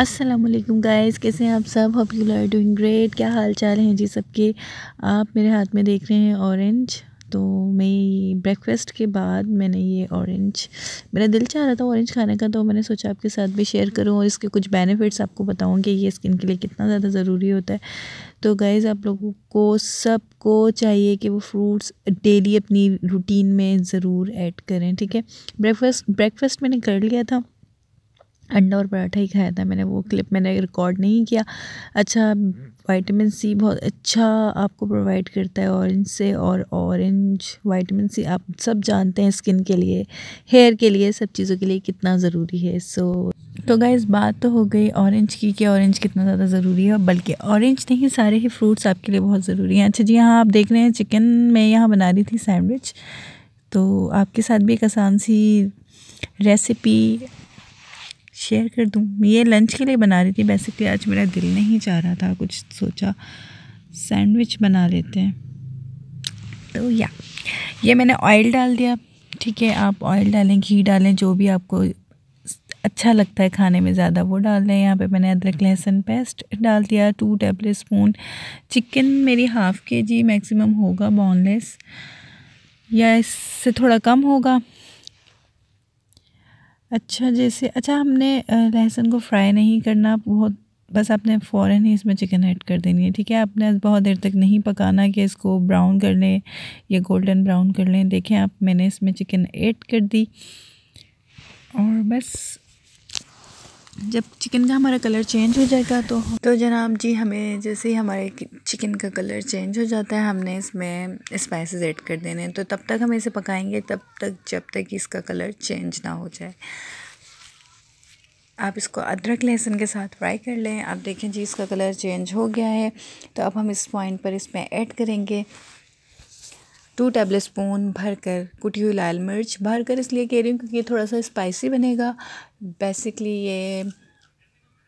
Aslam guys कैसे हैं आप सब hope you are doing great क्या हाल चाल हैं जी सबके आप मेरे हाथ में देख रहे हैं ऑरेंज तो मैं ब्रेकफास्ट के बाद मैंने ये ऑरेंज मेरा दिल चाह रहा था ऑरेंज खाने का तो मैंने सोचा आपके साथ भी शेयर करूं और इसके कुछ बेनिफिट्स आपको बताऊं कि ये स्किन के लिए कितना ज़्यादा ज़रूरी होता है तो गाइज़ आप लोगों को सबको चाहिए कि वो फ्रूट्स डेली अपनी रूटीन में ज़रूर ऐड करें ठीक है ब्रेकफास्ट ब्रेकफास्ट मैंने कर लिया था अंडा और पराठा ही खाया था मैंने वो क्लिप हम्म। मैंने रिकॉर्ड नहीं किया अच्छा वाइटामिन सी बहुत अच्छा आपको प्रोवाइड करता है ऑरेंज से और ऑरेंज वाइटामिन सी आप सब जानते हैं स्किन के लिए हेयर के लिए सब चीज़ों के लिए कितना ज़रूरी है सो तो गाइज बात तो हो गई ऑरेंज की कि ऑरेंज कितना ज़्यादा ज़रूरी है बल्कि ऑरेंज नहीं सारे ही फ्रूट्स आपके लिए बहुत ज़रूरी हैं अच्छा जी हाँ आप देख रहे हैं चिकन मैं यहाँ बना रही थी सैंडविच तो आपके साथ भी एक आसान सी रेसिपी शेयर कर दूँ ये लंच के लिए बना रही थी बेसिकली आज मेरा दिल नहीं चाह रहा था कुछ सोचा सैंडविच बना लेते हैं तो या ये मैंने ऑयल डाल दिया ठीक है आप ऑयल डालें घी डालें जो भी आपको अच्छा लगता है खाने में ज़्यादा वो डाल दें यहाँ पे मैंने अदरक लहसुन पेस्ट डाल दिया टू टेबल स्पून चिकन मेरी हाफ़ के जी मैक्सिमम होगा बोनलेस या इससे थोड़ा कम होगा अच्छा जैसे अच्छा हमने लहसुन को फ्राई नहीं करना बहुत बस आपने फ़ौर ही इसमें चिकन ऐड कर देनी है ठीक है आपने बहुत देर तक नहीं पकाना कि इसको ब्राउन कर लें या गोल्डन ब्राउन कर लें देखें आप मैंने इसमें चिकन ऐड कर दी और बस जब चिकन का हमारा कलर चेंज हो जाएगा तो तो जनाब जी हमें जैसे ही हमारे चिकन का कलर चेंज हो जाता है हमने इसमें स्पाइसेस ऐड कर देने हैं तो तब तक हम इसे पकाएंगे तब तक जब तक इसका कलर चेंज ना हो जाए आप इसको अदरक लहसुन के साथ फ्राई कर लें आप देखें जी इसका कलर चेंज हो गया है तो अब हम इस पॉइंट पर इसमें ऐड करेंगे टू टेबल स्पून भर कर कुटी हुई लाल मिर्च भर कर इसलिए कह रही हूँ क्योंकि ये थोड़ा सा स्पाइसी बनेगा बेसिकली ये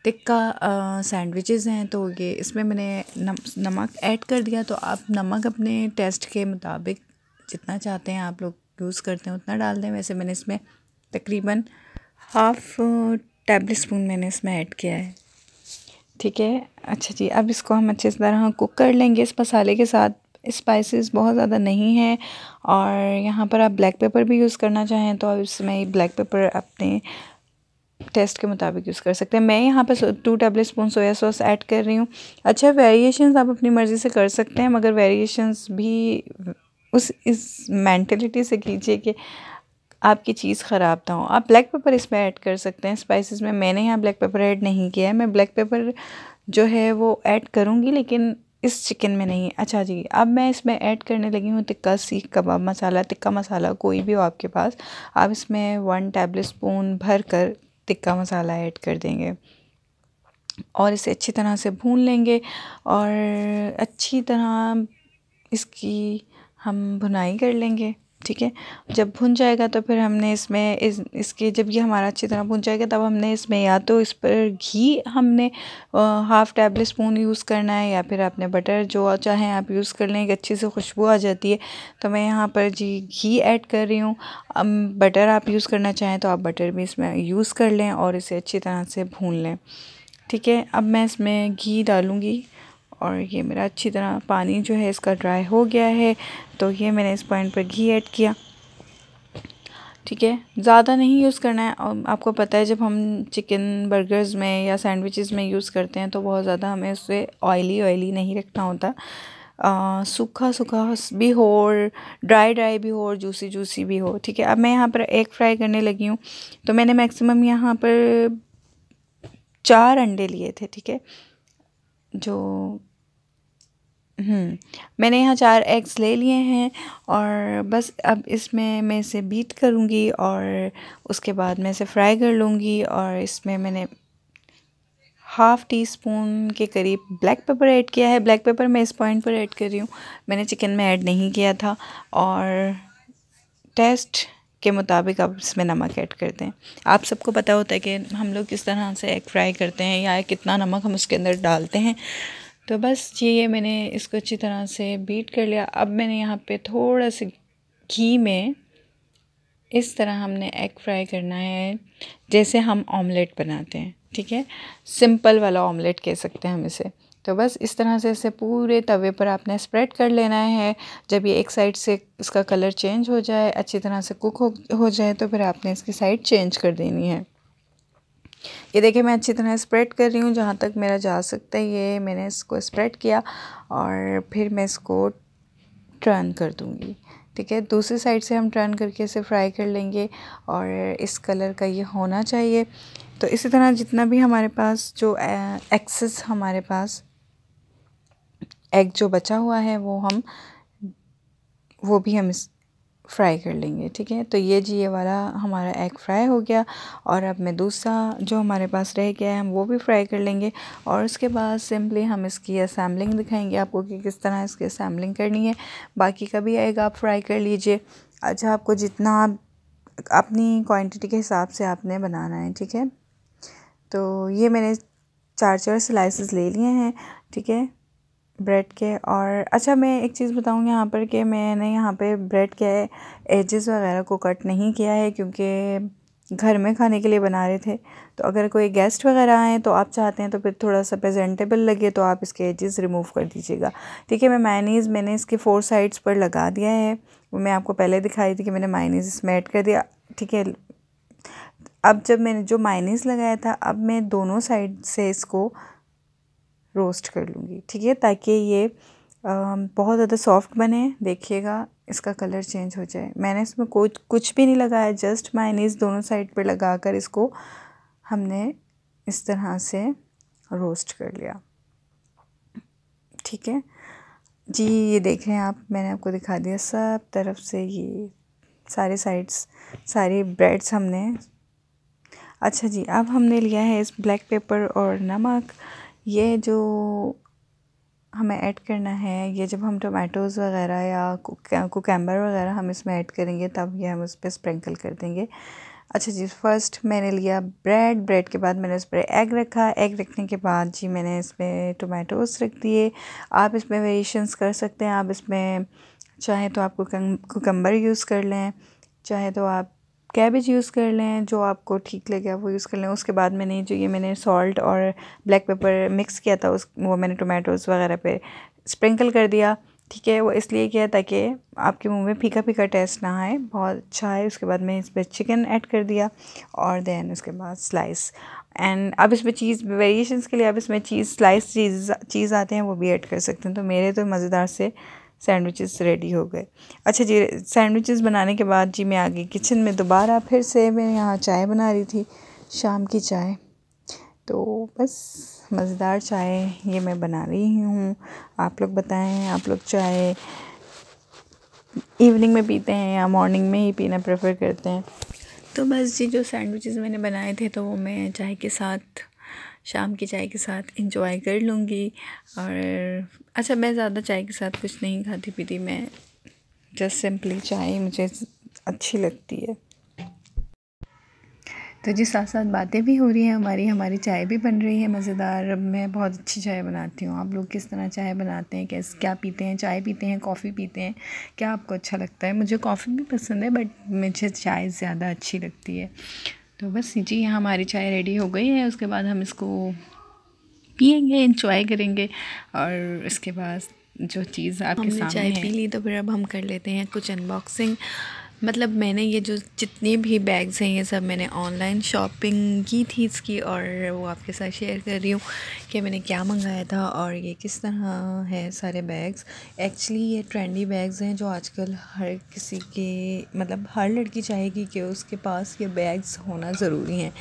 टिक्का सैंडविचेस हैं तो ये इसमें मैंने नम, नमक ऐड कर दिया तो आप नमक अपने टेस्ट के मुताबिक जितना चाहते हैं आप लोग यूज़ करते हैं उतना डाल दें वैसे मैंने इसमें तकरीबन हाफ टेबल स्पून मैंने इसमें ऐड किया है ठीक है अच्छा जी अब इसको हम अच्छे तरह कुक कर लेंगे इस मसाले के साथ स्पाइसेस बहुत ज़्यादा नहीं है और यहाँ पर आप ब्लैक पेपर भी यूज़ करना चाहें तो आप इसमें ब्लैक पेपर अपने टेस्ट के मुताबिक यूज़ कर सकते हैं मैं यहाँ पर two tablespoon soya sauce add कर रही हूँ अच्छा वेरिएशंस आप अपनी मर्ज़ी से कर सकते हैं मगर वेरिएशंस भी उस इस मैंटलिटी से कीजिए कि आपकी चीज़ ख़राब ना हो आप ब्लैक पेपर इसमें ऐड कर सकते हैं स्पाइसेस में मैंने यहाँ ब्लैक पेपर ऐड नहीं किया है मैं ब्लैक पेपर जो है वो ऐड करूँगी लेकिन इस चिकन में नहीं अच्छा जी अब मैं इसमें ऐड करने लगी हूँ टिक्का सीख कबाब मसाला टिक्का मसाला कोई भी हो आपके पास आप इसमें वन टेबल स्पून भर कर टिक्का मसाला ऐड कर देंगे और इसे अच्छी तरह से भून लेंगे और अच्छी तरह इसकी हम भुनाई कर लेंगे ठीक है जब भुन जाएगा तो फिर हमने इसमें इस इसके जब ये हमारा अच्छी तरह भुन जाएगा तब हमने इसमें या तो इस पर घी हमने हाफ़ टेबल स्पून यूज़ करना है या फिर आपने बटर जो चाहे आप यूज़ कर लें एक अच्छी से खुशबू आ जाती है तो मैं यहाँ पर जी घी ऐड कर रही हूँ बटर आप यूज़ करना चाहें तो आप बटर भी इसमें यूज़ कर लें और इसे अच्छी तरह से भून लें ठीक है अब मैं इसमें घी डालूँगी और ये मेरा अच्छी तरह पानी जो है इसका ड्राई हो गया है तो ये मैंने इस पॉइंट पर घी ऐड किया ठीक है ज़्यादा नहीं यूज़ करना है और आपको पता है जब हम चिकन बर्गर्स में या सैंडविचेस में यूज़ करते हैं तो बहुत ज़्यादा हमें उससे ऑयली ऑयली नहीं रखना होता सूखा सूखा भी हो और ड्राई ड्राई भी हो जूसी जूसी भी हो ठीक है अब मैं यहाँ पर एग फ्राई करने लगी हूँ तो मैंने मैक्सिमम यहाँ पर चार अंडे लिए थे ठीक है जो हम्म। मैंने यहाँ चार एग्स ले लिए हैं और बस अब इसमें मैं इसे बीट करूँगी और उसके बाद मैं इसे फ्राई कर लूँगी और इसमें मैंने हाफ़ टी स्पून के करीब ब्लैक पेपर ऐड किया है ब्लैक पेपर मैं इस पॉइंट पर ऐड कर रही हूँ मैंने चिकन में ऐड नहीं किया था और टेस्ट के मुताबिक आप इसमें नमक ऐड कर दें आप सबको पता होता है कि हम लोग किस तरह से एग फ्राई करते हैं या कितना नमक हम उसके अंदर डालते हैं तो बस ये मैंने इसको अच्छी तरह से बीट कर लिया अब मैंने यहाँ पे थोड़ा सा घी में इस तरह हमने एग फ्राई करना है जैसे हम ऑमलेट बनाते हैं ठीक है सिंपल वाला ऑमलेट कह सकते हैं हम इसे तो बस इस तरह से इसे पूरे तवे पर आपने स्प्रेड कर लेना है जब ये एक साइड से इसका कलर चेंज हो जाए अच्छी तरह से कुक हो, हो जाए तो फिर आपने इसकी साइड चेंज कर देनी है ये देखिए मैं अच्छी तरह स्प्रेड कर रही हूँ जहाँ तक मेरा जा सकता है ये मैंने इसको स्प्रेड किया और फिर मैं इसको टर्न कर दूँगी ठीक है दूसरी साइड से हम टर्न करके इसे फ्राई कर लेंगे और इस कलर का ये होना चाहिए तो इसी तरह जितना भी हमारे पास जो एक्सेस हमारे पास एग जो बचा हुआ है वो हम वो भी हम इस फ्राई कर लेंगे ठीक है तो ये जी ये वाला हमारा एग फ्राई हो गया और अब मैं दूसरा जो हमारे पास रह गया है हम वो भी फ्राई कर लेंगे और उसके बाद सिंपली हम इसकी असम्बलिंग दिखाएंगे आपको कि किस तरह इसकी असम्बलिंग करनी है बाकी का भी एग आप फ्राई कर लीजिए अच्छा आपको जितना आप अपनी क्वान्टिटी के हिसाब से आपने बनाना है ठीक है तो ये मैंने चार चार स्लाइसिस ले लिए हैं ठीक है ब्रेड के और अच्छा मैं एक चीज़ बताऊँ यहाँ पर कि मैंने यहाँ पे ब्रेड के एजेस वगैरह को कट नहीं किया है क्योंकि घर में खाने के लिए बना रहे थे तो अगर कोई गेस्ट वगैरह आए तो आप चाहते हैं तो फिर थोड़ा सा प्रेजेंटेबल लगे तो आप इसके एजेस रिमूव कर दीजिएगा ठीक है मैं मायनीज़ मैंने इसके फोर साइड्स पर लगा दिया है वो मैं आपको पहले दिखाई थी कि मैंने मायनीज़ इसमें ऐड कर दिया ठीक है अब जब मैंने जो मायनीज़ लगाया था अब मैं दोनों साइड से इसको रोस्ट कर लूँगी ठीक है ताकि ये बहुत ज़्यादा सॉफ्ट बने देखिएगा इसका कलर चेंज हो जाए मैंने इसमें कोई कुछ भी नहीं लगाया जस्ट इस दोनों साइड पर लगा कर इसको हमने इस तरह से रोस्ट कर लिया ठीक है जी ये देख रहे हैं आप मैंने आपको दिखा दिया सब तरफ से ये सारे साइड्स सारे ब्रेड्स हमने अच्छा जी अब हमने लिया है इस ब्लैक पेपर और नमक ये जो हमें ऐड करना है ये जब हम टोमेटोज़ वगैरह या कोकैम्बर वगैरह हम इसमें ऐड करेंगे तब ये हम उस पर स्प्रिंकल कर देंगे अच्छा जी फर्स्ट मैंने लिया ब्रेड ब्रेड के बाद मैंने उस पर एग रखा एग रखने के बाद जी मैंने इसमें टोमेटोज़ रख दिए आप इसमें वेरिएशंस कर सकते हैं आप इसमें चाहे तो आप कोकम्बर यूज़ कर लें चाहे तो आप कैबेज यूज़ कर लें जो आपको ठीक लगे वो यूज़ कर लें उसके बाद मैंने जो ये मैंने सॉल्ट और ब्लैक पेपर मिक्स किया था उस वो मैंने टोमेटोज़ वगैरह पे स्प्रिंकल कर दिया ठीक है वो इसलिए किया ताकि आपके मुंह में फीका फीका टेस्ट ना आए बहुत अच्छा है उसके बाद मैंने इस पर चिकन ऐड कर दिया और दैन उसके बाद स्लाइस एंड अब इसमें चीज़ वेरिएशन के लिए अब इसमें चीज़ स्लाइस चीज़ चीज़ आते हैं वो भी ऐड कर सकते हैं तो मेरे तो मज़ेदार से सैंडविचेस रेडी हो गए अच्छा जी सैंडविचेस बनाने के बाद जी मैं आ गई किचन में दोबारा फिर से मैं यहाँ चाय बना रही थी शाम की चाय तो बस मज़ेदार चाय ये मैं बना रही हूँ आप लोग बताएं आप लोग चाय इवनिंग में पीते हैं या मॉर्निंग में ही पीना प्रेफर करते हैं तो बस जी जो सैंडविचेस मैंने बनाए थे तो वो मैं चाय के साथ शाम की चाय के साथ इंजॉय कर लूँगी और अच्छा मैं ज़्यादा चाय के साथ कुछ नहीं खाती पीती मैं जस्ट सिंपली चाय मुझे अच्छी लगती है तो जी साथ साथ बातें भी हो रही हैं हमारी हमारी चाय भी बन रही है मज़ेदार अब मैं बहुत अच्छी चाय बनाती हूँ आप लोग किस तरह चाय बनाते हैं कैसे क्या पीते हैं चाय पीते हैं कॉफ़ी पीते हैं क्या आपको अच्छा लगता है मुझे कॉफ़ी भी पसंद है बट मुझे चाय ज़्यादा अच्छी लगती है तो बस जी हमारी चाय रेडी हो गई है उसके बाद हम इसको पियेंगे इंजॉय करेंगे और इसके बाद जो चीज़ आपके सामने चाय पी ली तो फिर अब हम कर लेते हैं कुछ अनबॉक्सिंग मतलब मैंने ये जो जितने भी बैग्स हैं ये सब मैंने ऑनलाइन शॉपिंग की थी इसकी और वो आपके साथ शेयर कर रही हूँ कि मैंने क्या मंगाया था और ये किस तरह है सारे बैग्स एक्चुअली ये ट्रेंडी बैग्स हैं जो आजकल हर किसी के मतलब हर लड़की चाहेगी कि उसके पास ये बैग्स होना ज़रूरी हैं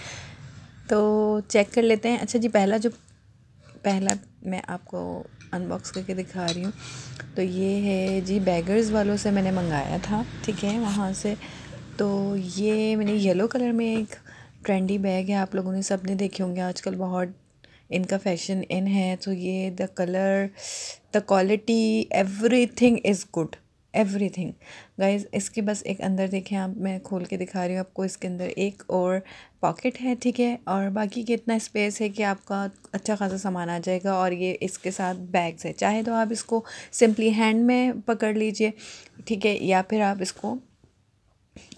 तो चेक कर लेते हैं अच्छा जी पहला जो पहला मैं आपको अनबॉक्स करके दिखा रही हूँ तो ये है जी बैगर्स वालों से मैंने मंगाया था ठीक है वहाँ से तो ये मैंने येलो कलर में एक ट्रेंडी बैग है आप लोगों ने सब ने देखे होंगे आजकल बहुत इनका फैशन इन है तो ये the colour the quality everything is good everything guys इसके बस एक अंदर देखें आप मैं खोल के दिखा रही हूँ आपको इसके अंदर एक और पॉकेट है ठीक है और बाकी के इतना स्पेस है कि आपका अच्छा खासा सामान आ जाएगा और ये इसके साथ बैग्स है चाहे तो आप इसको सिंपली हैंड में पकड़ लीजिए ठीक है या फिर आप इसको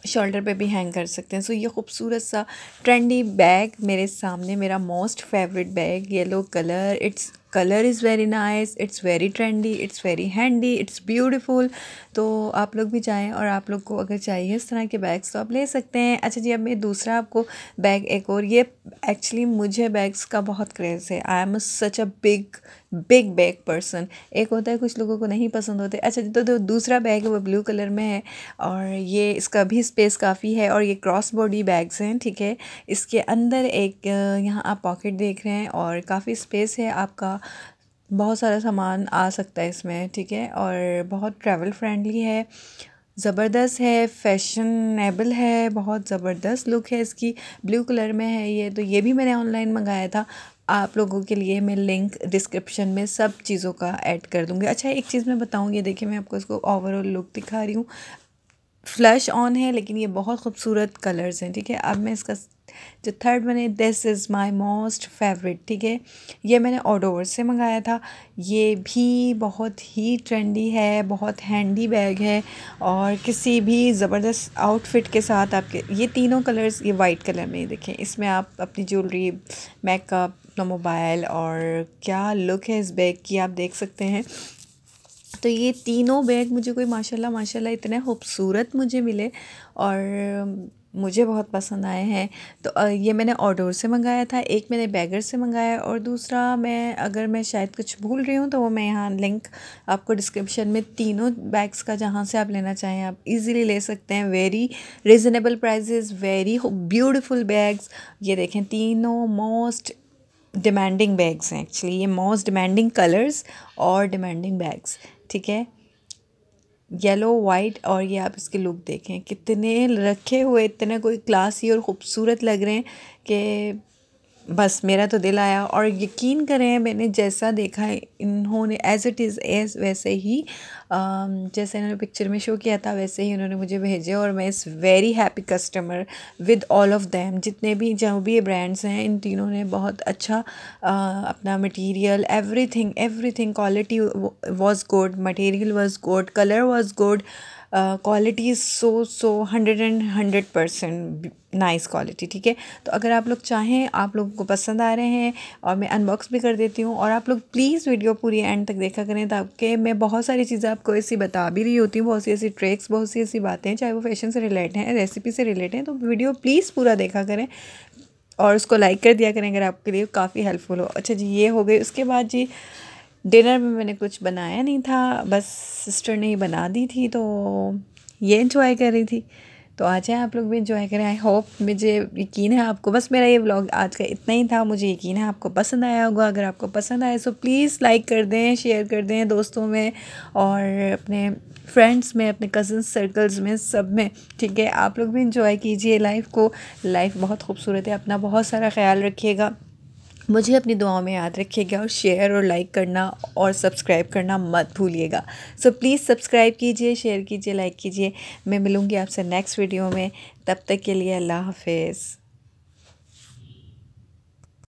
शोल्डर पे भी हैंग कर सकते हैं सो ये खूबसूरत सा ट्रेंडी बैग मेरे सामने मेरा most favourite bag yellow colour it's colour is very nice it's very trendy it's very handy it's beautiful तो आप लोग भी जाएँ और आप लोग को अगर चाहिए इस तरह के बैग्स तो आप ले सकते हैं अच्छा जी अब मैं दूसरा आपको बैग एक और ये एक्चुअली मुझे बैग्स का बहुत क्रेज़ है I am such a big big bag person एक होता है कुछ लोगों को नहीं पसंद होते अच्छा तो जो दूसरा बैग है वो ब्लू कलर में है और ये इसका भी स्पेस काफ़ी है और ये क्रॉस बॉडी बैग्स हैं ठीक है इसके अंदर एक यहाँ आप पॉकेट देख रहे हैं और काफ़ी स्पेस है आपका बहुत सारा सामान आ सकता है इसमें ठीक है और बहुत ट्रैवल फ्रेंडली है ज़बरदस्त है फैशनेबल है बहुत ज़बरदस्त लुक है इसकी ब्लू कलर में है ये तो ये भी मैंने ऑनलाइन मंगाया था आप लोगों के लिए मैं लिंक डिस्क्रिप्शन में सब चीज़ों का ऐड कर दूँगी अच्छा एक चीज़ मैं बताऊँ ये देखिए मैं आपको इसको ओवरऑल लुक दिखा रही हूँ फ्लश ऑन है लेकिन ये बहुत खूबसूरत कलर्स हैं ठीक है अब मैं इसका जो थर्ड बने this is my most favourite ठीक है ये मैंने ऑडोवर से मंगाया था ये भी बहुत ही ट्रेंडी है बहुत हैंडी बैग है और किसी भी ज़बरदस्त आउटफिट के साथ आपके ये तीनों कलर्स ये वाइट कलर में देखें इसमें आप अपनी ज्वेलरी मेकअप अपना मोबाइल और क्या लुक है इस बैग की आप देख सकते हैं तो ये तीनों बैग मुझे कोई माशाल्लाह माशाल्लाह इतने खूबसूरत मुझे मिले और मुझे बहुत पसंद आए हैं तो ये मैंने ऑर्डर से मंगाया था एक मैंने बैगर से मंगाया और दूसरा मैं अगर मैं शायद कुछ भूल रही हूँ तो वो मैं यहाँ लिंक आपको डिस्क्रिप्शन में तीनों बैग्स का जहाँ से आप लेना चाहें आप इजीली ले सकते हैं very reasonable prices very beautiful bags ये देखें तीनों मोस्ट डिमांडिंग बैग्स हैं एक्चुअली ये मोस्ट डिमांडिंग कलर्स और डिमांडिंग बैग्स ठीक है येलो वाइट और ये आप इसके लुक देखें कितने रखे हुए इतने कोई क्लासी और ख़ूबसूरत लग रहे हैं कि बस मेरा तो दिल आया और यकीन करें मैंने जैसा देखा है इन्होंने एज़ इट इज़ एज वैसे ही जैसे इन्होंने पिक्चर में शो किया था वैसे ही उन्होंने मुझे भेजे और मैं is very happy customer with all of them जितने भी जो भी ये ब्रांड्स हैं इन तीनों ने बहुत अच्छा अपना material everything everything quality was good material was good colour was good quality is so so hundred and hundred percent nice quality ठीक है तो अगर आप लोग चाहें आप लोगों को पसंद आ रहे हैं और मैं अनबॉक्स भी कर देती हूँ और आप लोग प्लीज़ वीडियो पूरी एंड तक देखा करें ताकि मैं बहुत सारी चीज़ें आपको ऐसी बता भी रही होती हूँ बहुत सी ऐसी ट्रिक्स बहुत सी ऐसी बातें चाहे वो फैशन से रिलेट हैं रेसिपी से रिलेट हैं तो वीडियो प्लीज़ पूरा देखा करें और उसको लाइक कर दिया करें अगर आपके लिए काफ़ी हेल्पफुल हो अच्छा जी ये हो गई उसके बाद जी डिनर में मैंने कुछ बनाया नहीं था बस सिस्टर ने ही बना दी थी तो ये इन्जॉय कर रही थी तो आ जाए आप लोग भी इन्जॉय करें आई होप मुझे यकीन है आपको बस मेरा ये व्लॉग आज का इतना ही था मुझे यकीन है आपको पसंद आया होगा अगर आपको पसंद आए तो प्लीज़ लाइक कर दें शेयर कर दें दोस्तों में और अपने फ्रेंड्स में अपने कज़न सर्कल्स में सब में ठीक है आप लोग भी इंजॉय कीजिए लाइफ को लाइफ बहुत खूबसूरत है अपना बहुत सारा ख्याल रखिएगा मुझे अपनी दुआओं में याद रखिएगा और शेयर और लाइक करना और सब्सक्राइब करना मत भूलिएगा सो so, प्लीज़ सब्सक्राइब कीजिए शेयर कीजिए लाइक कीजिए मैं मिलूँगी आपसे नेक्स्ट वीडियो में तब तक के लिए अल्लाह हाफिज़